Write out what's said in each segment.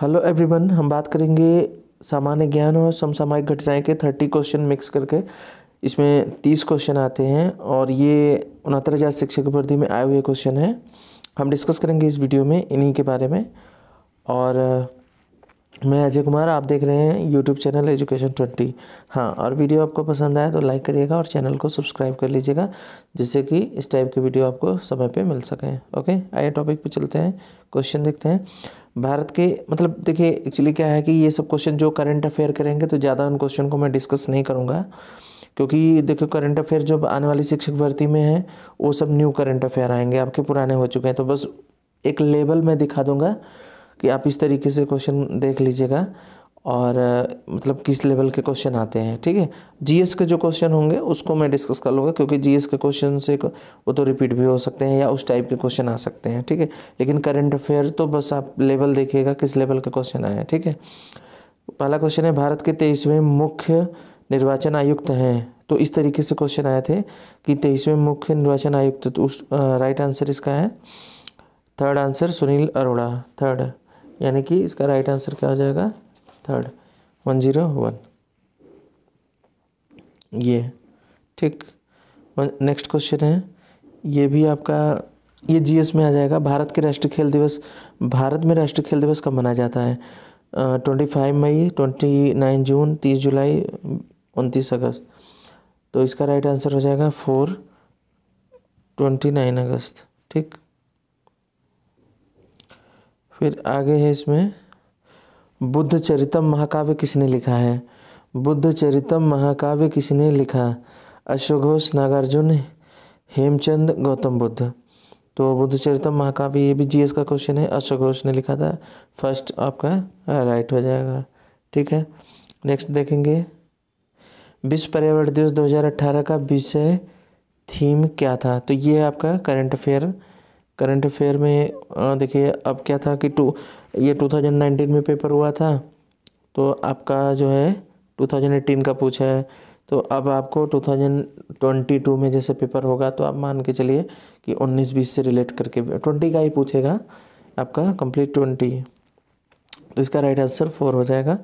hello everyone हम बात करेंगे सामान्य ज्ञान और समसामयिक घटनाएं के थर्टी क्वेश्चन मिक्स करके इसमें तीस क्वेश्चन आते हैं और ये उनहत्तर हज़ार शिक्षक भर्ती में आए हुए क्वेश्चन हैं हम डिस्कस करेंगे इस वीडियो में इन्हीं के बारे में और मैं अजय कुमार आप देख रहे हैं यूट्यूब चैनल एजुकेशन ट्वेंटी हाँ और वीडियो आपको पसंद आए तो लाइक करिएगा और चैनल को सब्सक्राइब कर लीजिएगा जिससे कि इस टाइप की वीडियो आपको समय पे मिल सकें ओके आइए टॉपिक पे चलते हैं क्वेश्चन देखते हैं भारत के मतलब देखिए एक्चुअली क्या है कि ये सब क्वेश्चन जो करंट अफेयर करेंगे तो ज़्यादा उन क्वेश्चन को मैं डिस्कस नहीं करूँगा क्योंकि देखो करंट अफेयर जो आने वाली शिक्षक भर्ती में है वो सब न्यू करंट अफेयर आएंगे आपके पुराने हो चुके हैं तो बस एक लेवल मैं दिखा दूँगा कि आप इस तरीके से क्वेश्चन देख लीजिएगा और मतलब किस लेवल के क्वेश्चन आते हैं ठीक है जीएस के जो क्वेश्चन होंगे उसको मैं डिस्कस कर लूँगा क्योंकि जीएस के क्वेश्चन से वो तो रिपीट भी हो सकते हैं या उस टाइप के क्वेश्चन आ सकते हैं ठीक है लेकिन करंट अफेयर तो बस आप लेवल देखिएगा किस लेवल के क्वेश्चन आए हैं ठीक है पहला क्वेश्चन है भारत के तेईसवें मुख्य निर्वाचन आयुक्त हैं तो इस तरीके से क्वेश्चन आए थे कि तेईसवें मुख्य निर्वाचन आयुक्त तो उस राइट आंसर इसका है third answer Sunil Arora third यानी कि इसका राइट आंसर क्या हो जाएगा थर्ड वन जीरो वन ये ठीक नेक्स्ट क्वेश्चन है ये भी आपका ये जीएस में आ जाएगा भारत के राष्ट्रीय खेल दिवस भारत में राष्ट्रीय खेल दिवस कब मनाया जाता है ट्वेंटी फाइव मई ट्वेंटी नाइन जून तीस जुलाई उनतीस अगस्त तो इसका राइट आंसर हो जाएगा फोर ट्वेंटी नाइन अगस्त ठीक फिर आगे है इसमें बुद्ध चरितम महाकाव्य किसने लिखा है बुद्ध चरितम महाकाव्य किसने लिखा अश्वघोष नागार्जुन हेमचंद गौतम बुद्ध तो बुद्ध चरितम महाकाव्य ये भी जीएस का क्वेश्चन है अश्वघोष ने लिखा था फर्स्ट आपका राइट हो जाएगा ठीक है नेक्स्ट देखेंगे विश्व पर्यावरण दिवस 2018 का विषय थीम क्या था तो ये आपका करंट अफेयर करंट अफेयर में देखिए अब क्या था कि टू ये 2019 में पेपर हुआ था तो आपका जो है 2018 का पूछा है तो अब आपको 2022 में जैसे पेपर होगा तो आप मान के चलिए कि 19 बीस से रिलेट करके 20 का ही पूछेगा आपका कंप्लीट 20 तो इसका राइट आंसर फोर हो जाएगा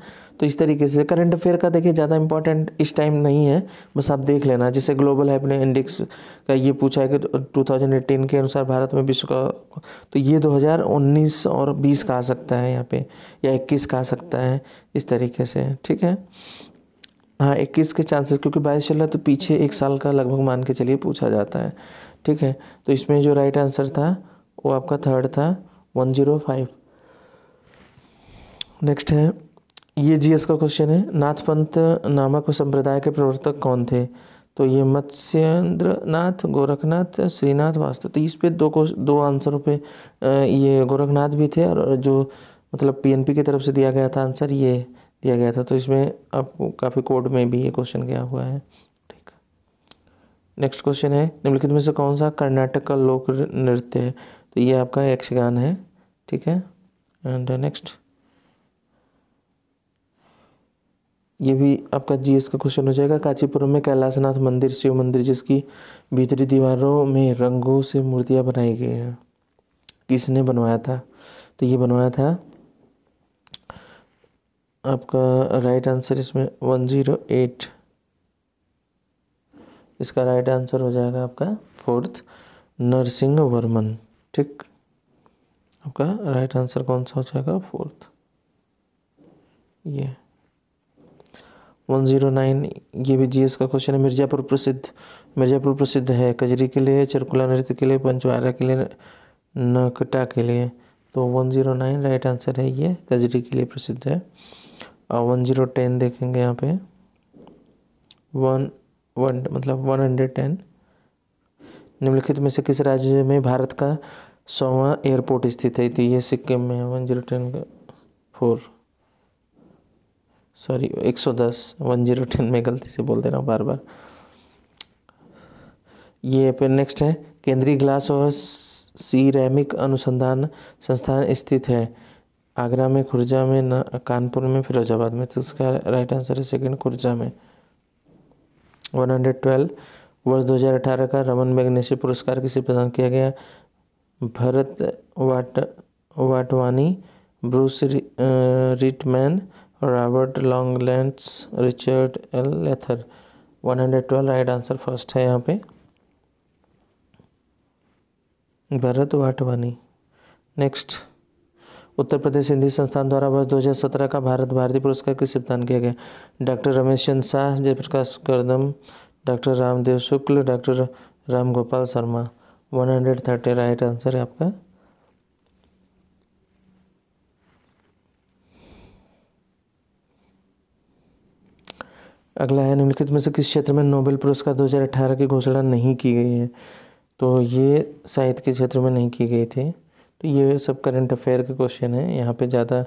तो इस तरीके से करंट अफेयर का देखिए ज़्यादा इंपॉर्टेंट इस टाइम नहीं है बस आप देख लेना जैसे ग्लोबल है अपने इंडेक्स का ये पूछा है कि 2018 के अनुसार भारत में विश्व का तो ये 2019 और 20 का आ सकता है यहाँ पे या 21 का आ सकता है इस तरीके से ठीक है हाँ इक्कीस के चांसेस क्योंकि बाईस चल रहा है तो पीछे एक साल का लगभग मान के चलिए पूछा जाता है ठीक है तो इसमें जो राइट आंसर था वो आपका थर्ड था वन ज़ीरो फाइव नेक्स्ट है ये जीएस का क्वेश्चन है नाथपंथ नामक संप्रदाय के प्रवर्तक कौन थे तो ये मत्स्येंद्र नाथ गोरखनाथ श्रीनाथ वास्तव तो इस पे दो को दो आंसरों पे ये गोरखनाथ भी थे और जो मतलब पीएनपी की तरफ से दिया गया था आंसर ये दिया गया था तो इसमें आपको काफ़ी कोड में भी ये क्वेश्चन गया हुआ है ठीक नेक्स्ट क्वेश्चन है निम्नलिखित में से कौन सा कर्नाटक का लोक नृत्य है तो ये आपका यक्षगान है ठीक है एंड नेक्स्ट uh, ये भी आपका जीएस का क्वेश्चन हो जाएगा कांचीपुरम में कैलाशनाथ मंदिर शिव मंदिर जिसकी भीतरी दीवारों में रंगों से मूर्तियाँ बनाई गई हैं किसने बनवाया था तो ये बनवाया था आपका राइट आंसर इसमें वन ज़ीरो एट इसका राइट आंसर हो जाएगा आपका फोर्थ नरसिंह वर्मन ठीक आपका राइट आंसर कौन सा हो जाएगा फोर्थ ये वन जीरो नाइन ये भी जीएस का क्वेश्चन है मिर्ज़ापुर प्रसिद्ध मिर्ज़ापुर प्रसिद्ध है कजरी के लिए चरकुला नृत्य के लिए पंचवारा के लिए नकटा के लिए तो one zero nine right answer है ये कजरी के लिए प्रसिद्ध है और वन जीरो टेन देखेंगे यहाँ पे वन वन मतलब वन हंड्रेड टेन निम्नलिखित में से किस राज्य में भारत का सौवा एयरपोर्ट स्थित है तो ये सिक्किम में है वन जीरो टेन का फोर सॉरी 110 110 में गलती से बोल दे रहा हूँ बार बार ये फिर नेक्स्ट है केंद्रीय ग्लास और सीरेमिक अनुसंधान संस्थान स्थित है आगरा में खुर्जा में न कानपुर में फिरोजाबाद में तो इसका राइट आंसर है सेकंड खुर्जा में 112 वर्ष 2018 का रमन मैग्नेशी पुरस्कार किसे प्रदान किया गया भरत वाट वाटवानी ब्रूस रि, Rittmann Robert Langlands Richard L Thaler 112 right answer first है यहाँ पे भरत वाटवानी नेक्स्ट उत्तर प्रदेश हिंदी संस्थान द्वारा वर्ष 2017 का भारत भारती पुरस्कार किस प्रदान किया गया doctor Ramesh Chand Shah Jaiprakash Kardam doctor Ramdev Shukla doctor Ram Gopal Sharma 130 right answer है आपका अगला है निम्नलिखित में से किस क्षेत्र में नोबेल पुरस्कार 2018 की घोषणा नहीं की गई है तो ये साहित्य के क्षेत्र में नहीं की गई थी तो ये सब करंट अफेयर के क्वेश्चन हैं यहाँ पे ज़्यादा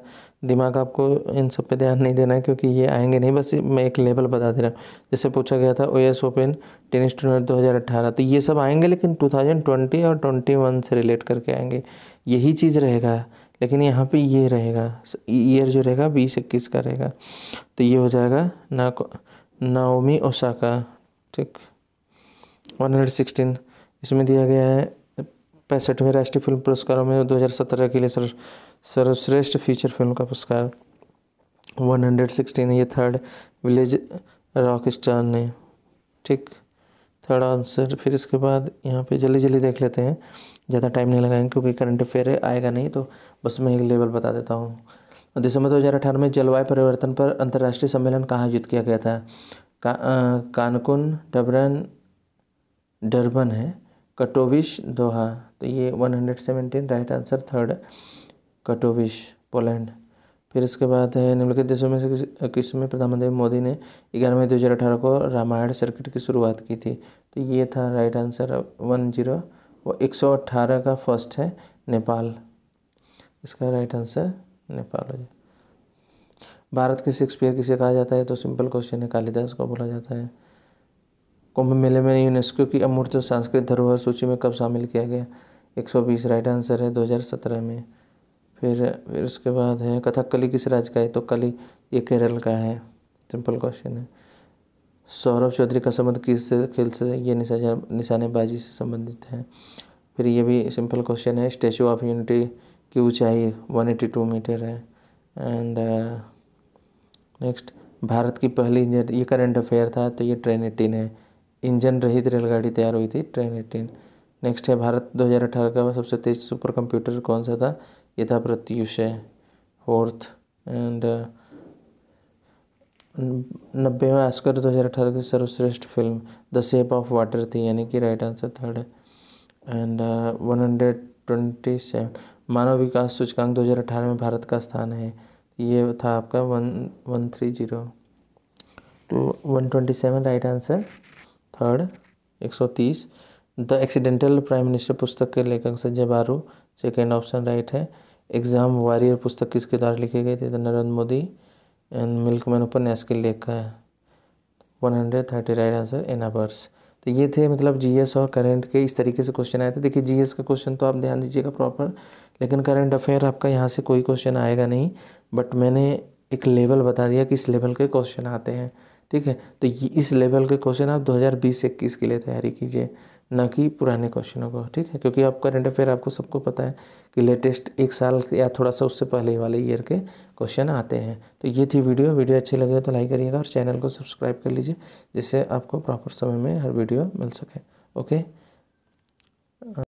दिमाग आपको इन सब पे ध्यान नहीं देना है क्योंकि ये आएंगे नहीं बस मैं एक लेवल बता दे रहा हूँ जैसे पूछा गया था O S open tennis tournament दो हज़ार अट्ठारह तो ये सब आएंगे लेकिन टू थाउजेंड ट्वेंटी और ट्वेंटी वन से रिलेट करके आएंगे यही चीज़ रहेगा लेकिन यहाँ पे ये रहेगा ईयर जो रहेगा बीस इक्कीस का रहेगा तो ये हो जाएगा ना नाओमी ओसाका ठीक 116 इसमें दिया गया है पैंसठवें राष्ट्रीय फिल्म पुरस्कारों में 2017 के लिए सर सर्वश्रेष्ठ फीचर फिल्म का पुरस्कार 116 ये थर्ड विलेज रॉक स्टार ने ठीक थर्ड आंसर फिर इसके बाद यहाँ पे जल्दी जल्दी देख लेते हैं ज़्यादा टाइम नहीं लगाएंगे क्योंकि करंट अफेयर आएगा नहीं तो बस मैं एक लेवल बता देता हूँ दिसंबर अठारह में जलवायु परिवर्तन पर अंतर्राष्ट्रीय सम्मेलन कहाँ आयोजित किया गया था कानकुन डबरन डरबन है कटोविश दोहा तो ये 117 right answer third Katowice Poland फिर इसके बाद है निम्नलिखित देशों में से किस, किस में प्रधानमंत्री मोदी ने ग्यारह मई दो हज़ार अठारह को रामायण सर्किट की शुरुआत की थी तो ये था राइट आंसर वन जीरो वो एक सौ अट्ठारह का फर्स्ट है नेपाल इसका राइट आंसर नेपाल भारत के शेक्सपियर किसे कहा जाता है तो सिंपल क्वेश्चन है कालिदास को बोला जाता है कुंभ मेले में यूनेस्को की अमूर्त सांस्कृतिक धरोहर सूची में कब शामिल किया गया 120 राइट आंसर है 2017 में फिर फिर उसके बाद है कथकली किस राज्य का है तो कली ये केरल का है सिंपल क्वेश्चन है सौरभ चौधरी का संबंध किस खेल से ये निशा निशानेबाजी से संबंधित है फिर ये भी सिंपल क्वेश्चन है स्टैचू ऑफ यूनिटी की ऊंचाई 182 मीटर है एंड नेक्स्ट uh, भारत की पहली इंजन ये करंट अफेयर था तो ये ट्रेन एटीन है इंजन रहित रेलगाड़ी तैयार हुई थी ट्रेन एटीन नेक्स्ट है भारत 2018 का सबसे तेज सुपर कंप्यूटर कौन सा था ये था प्रत्युषय फोर्थ एंड में आस्कर 2018 की सर्वश्रेष्ठ film The Shape of Water थी यानी कि राइट आंसर थर्ड है and one hundred twenty seven मानव विकास सूचकांक दो हजार अठारह में भारत का स्थान है ये था आपका वन वन थ्री जीरो तो one twenty seven right answer third एक सौ तीस द एक्सीडेंटल प्राइम मिनिस्टर पुस्तक के लेखक Sanjay Baru second option right है एग्जाम वॉरियर पुस्तक किसके द्वारा लिखी गई थी तो नरेंद्र मोदी एंड मिल्कमैन उपन्यास के लेखक है one hundred thirty right answer Anna Burns तो ये थे मतलब जीएस और करंट के इस तरीके से क्वेश्चन आए थे देखिए जीएस का क्वेश्चन तो आप ध्यान दीजिएगा प्रॉपर लेकिन करंट अफेयर आपका यहाँ से कोई क्वेश्चन आएगा नहीं बट मैंने एक लेवल बता दिया कि इस लेवल के क्वेश्चन आते हैं ठीक है तो इस लेवल के क्वेश्चन आप दो हज़ार के लिए तैयारी कीजिए ना कि पुराने क्वेश्चनों को ठीक है क्योंकि आप करंट अफेयर आपको सबको पता है कि लेटेस्ट एक साल या थोड़ा सा उससे पहले वाले ईयर के क्वेश्चन आते हैं तो ये थी वीडियो वीडियो अच्छी लगे तो लाइक करिएगा और चैनल को सब्सक्राइब कर लीजिए जिससे आपको प्रॉपर समय में हर वीडियो मिल सके ओके